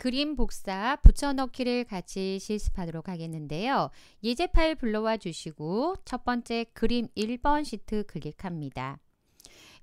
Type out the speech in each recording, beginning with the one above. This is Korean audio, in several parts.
그림 복사 붙여넣기를 같이 실습하도록 하겠는데요. 예제 파일 불러와 주시고 첫 번째 그림 1번 시트 클릭합니다.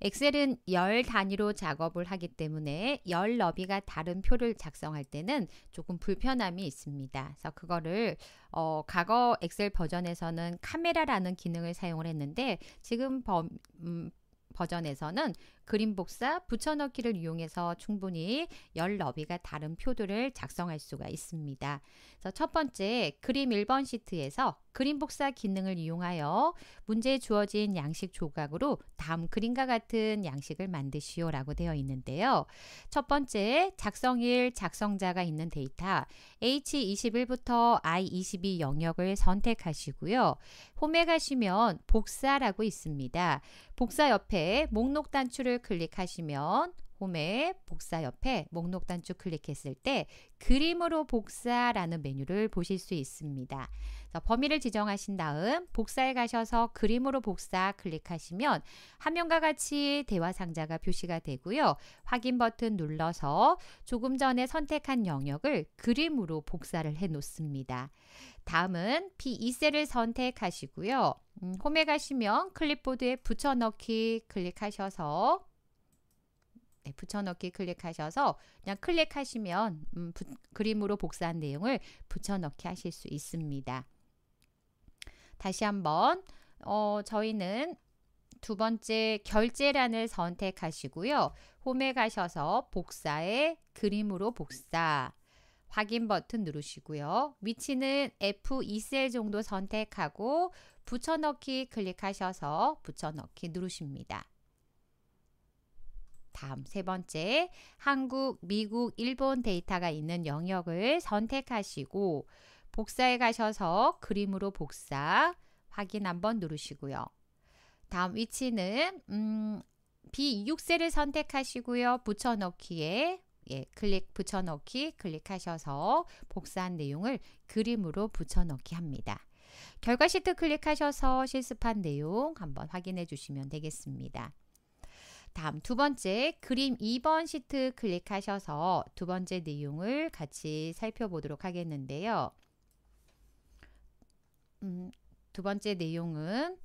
엑셀은 열 단위로 작업을 하기 때문에 열 너비가 다른 표를 작성할 때는 조금 불편함이 있습니다. 그래서 그거를 어, 과거 엑셀 버전에서는 카메라라는 기능을 사용을 했는데 지금 범, 음, 버전에서는 그림 복사, 붙여넣기를 이용해서 충분히 열 너비가 다른 표들을 작성할 수가 있습니다. 그래서 첫 번째 그림 1번 시트에서 그림 복사 기능을 이용하여 문제에 주어진 양식 조각으로 다음 그림과 같은 양식을 만드시오 라고 되어 있는데요. 첫 번째 작성일 작성자가 있는 데이터 H21부터 I22 영역을 선택하시고요. 홈에 가시면 복사라고 있습니다. 복사 옆에 목록 단추를 클릭하시면 홈에 복사 옆에 목록 단축 클릭했을 때 그림으로 복사라는 메뉴를 보실 수 있습니다. 범위를 지정하신 다음 복사에 가셔서 그림으로 복사 클릭하시면 화면과 같이 대화 상자가 표시가 되고요. 확인 버튼 눌러서 조금 전에 선택한 영역을 그림으로 복사를 해 놓습니다. 다음은 B2셀을 선택하시고요. 음, 홈에 가시면 클립보드에 붙여넣기 클릭하셔서 네, 붙여넣기 클릭하셔서 그냥 클릭하시면 음, 부, 그림으로 복사한 내용을 붙여넣기 하실 수 있습니다. 다시 한번 어, 저희는 두 번째 결제란을 선택하시고요. 홈에 가셔서 복사에 그림으로 복사 확인 버튼 누르시고요. 위치는 F2셀 정도 선택하고 붙여넣기 클릭하셔서 붙여넣기 누르십니다. 다음 세 번째, 한국, 미국, 일본 데이터가 있는 영역을 선택하시고 복사에 가셔서 그림으로 복사 확인 한번 누르시고요. 다음 위치는 음, B6세를 선택하시고요. 붙여넣기에 예, 클릭 붙여넣기 클릭하셔서 복사한 내용을 그림으로 붙여넣기 합니다. 결과 시트 클릭하셔서 실습한 내용 한번 확인해 주시면 되겠습니다. 다음 두 번째 그림 2번 시트 클릭하셔서 두 번째 내용을 같이 살펴보도록 하겠는데요. 음, 두 번째 내용은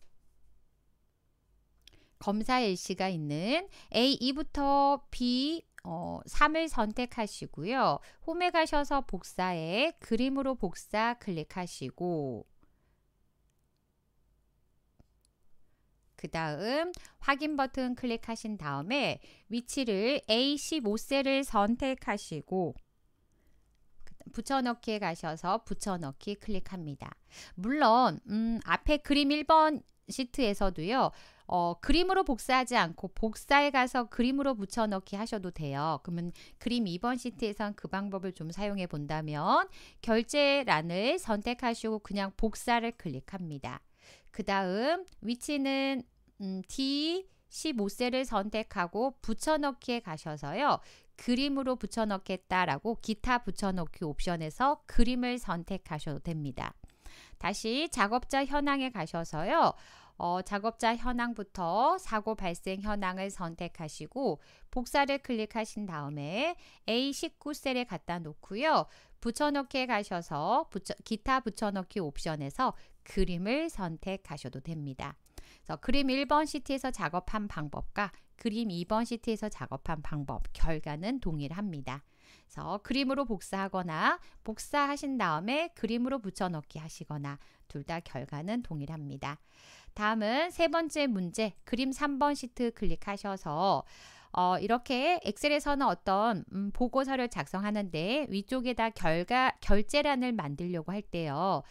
검사 일시가 있는 A2부터 B 어, 3을 선택하시고요. 홈에 가셔서 복사에 그림으로 복사 클릭하시고 그 다음 확인 버튼 클릭하신 다음에 위치를 A15셀을 선택하시고 붙여넣기에 가셔서 붙여넣기 클릭합니다. 물론 음, 앞에 그림 1번 시트에서도요. 어, 그림으로 복사하지 않고 복사에 가서 그림으로 붙여넣기 하셔도 돼요. 그러면 그림 2번 시트에선 그 방법을 좀 사용해 본다면 결제란을 선택하시고 그냥 복사를 클릭합니다. 그 다음 위치는 음, D 15셀을 선택하고 붙여넣기에 가셔서요. 그림으로 붙여넣겠다라고 기타 붙여넣기 옵션에서 그림을 선택하셔도 됩니다. 다시 작업자 현황에 가셔서요. 어, 작업자 현황부터 사고 발생 현황을 선택하시고 복사를 클릭하신 다음에 A19셀에 갖다 놓고요. 붙여넣기에 가셔서 붙여, 기타 붙여넣기 옵션에서 그림을 선택하셔도 됩니다. 그래서 어, 그림 1번 시트에서 작업한 방법과 그림 2번 시트에서 작업한 방법 결과는 동일합니다. 그래서 그림으로 복사하거나 복사하신 다음에 그림으로 붙여넣기 하시거나 둘 다 결과는 동일합니다. 다음은 세 번째 문제 그림 3번 시트 클릭하셔서 어, 이렇게 엑셀에서는 어떤 음, 보고서를 작성하는데 위쪽에다 결과 결제란을 만들려고 할 때요.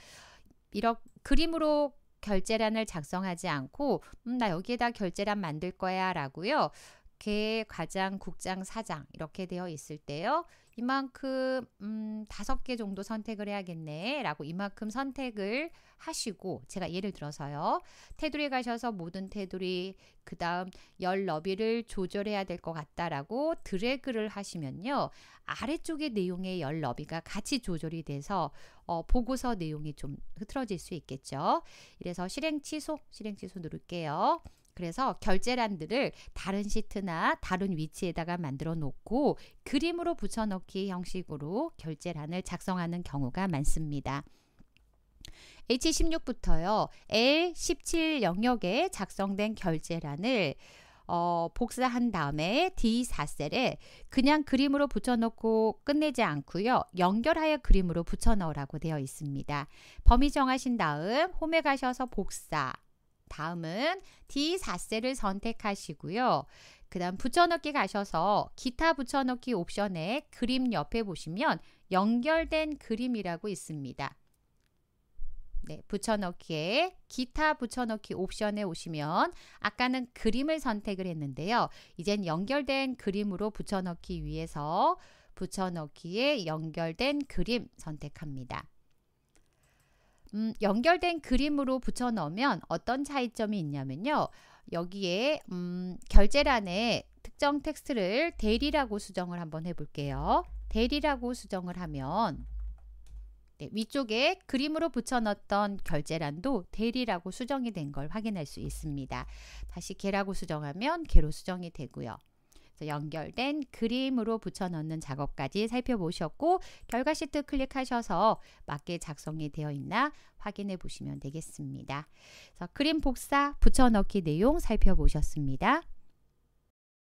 이렇게 그림으로 결제란을 작성하지 않고 음, 나 여기에다 결제란 만들 거야 라고요. 개, 과장, 국장, 사장 이렇게 되어 있을 때요. 이만큼 음, 다섯 개 정도 선택을 해야겠네 라고 이만큼 선택을 하시고 제가 예를 들어서요. 테두리에 가셔서 모든 테두리 그 다음 열 너비를 조절해야 될 것 같다라고 드래그를 하시면요. 아래쪽의 내용의 열 너비가 같이 조절이 돼서 어, 보고서 내용이 좀 흐트러질 수 있겠죠. 이래서 실행 취소, 실행 취소 누를게요. 그래서 결제란들을 다른 시트나 다른 위치에다가 만들어 놓고 그림으로 붙여넣기 형식으로 결제란을 작성하는 경우가 많습니다. H16부터요. L17 영역에 작성된 결제란을 어, 복사한 다음에 D4셀에 그냥 그림으로 붙여넣고 끝내지 않고요. 연결하여 그림으로 붙여넣으라고 되어 있습니다. 범위 정하신 다음 홈에 가셔서 복사, 다음은 d 4세를 선택하시고요. 그 다음 붙여넣기 가셔서 기타 붙여넣기 옵션에 그림 옆에 보시면 연결된 그림이라고 있습니다. 네, 붙여넣기에 기타 붙여넣기 옵션에 오시면 아까는 그림을 선택을 했는데요. 이젠 연결된 그림으로 붙여넣기 위해서 붙여넣기에 연결된 그림 선택합니다. 음, 연결된 그림으로 붙여 넣으면 어떤 차이점이 있냐면요. 여기에 음, 결제란에 특정 텍스트를 대리라고 수정을 한번 해볼게요. 대리라고 수정을 하면 네, 위쪽에 그림으로 붙여넣었던 결제란도 대리라고 수정이 된 걸 확인할 수 있습니다. 다시 개라고 수정하면 개로 수정이 되고요. 연결된 그림으로 붙여 넣는 작업까지 살펴보셨고 결과 시트 클릭하셔서 맞게 작성이 되어 있나 확인해 보시면 되겠습니다. 그래서 그림 복사 붙여 넣기 내용 살펴보셨습니다.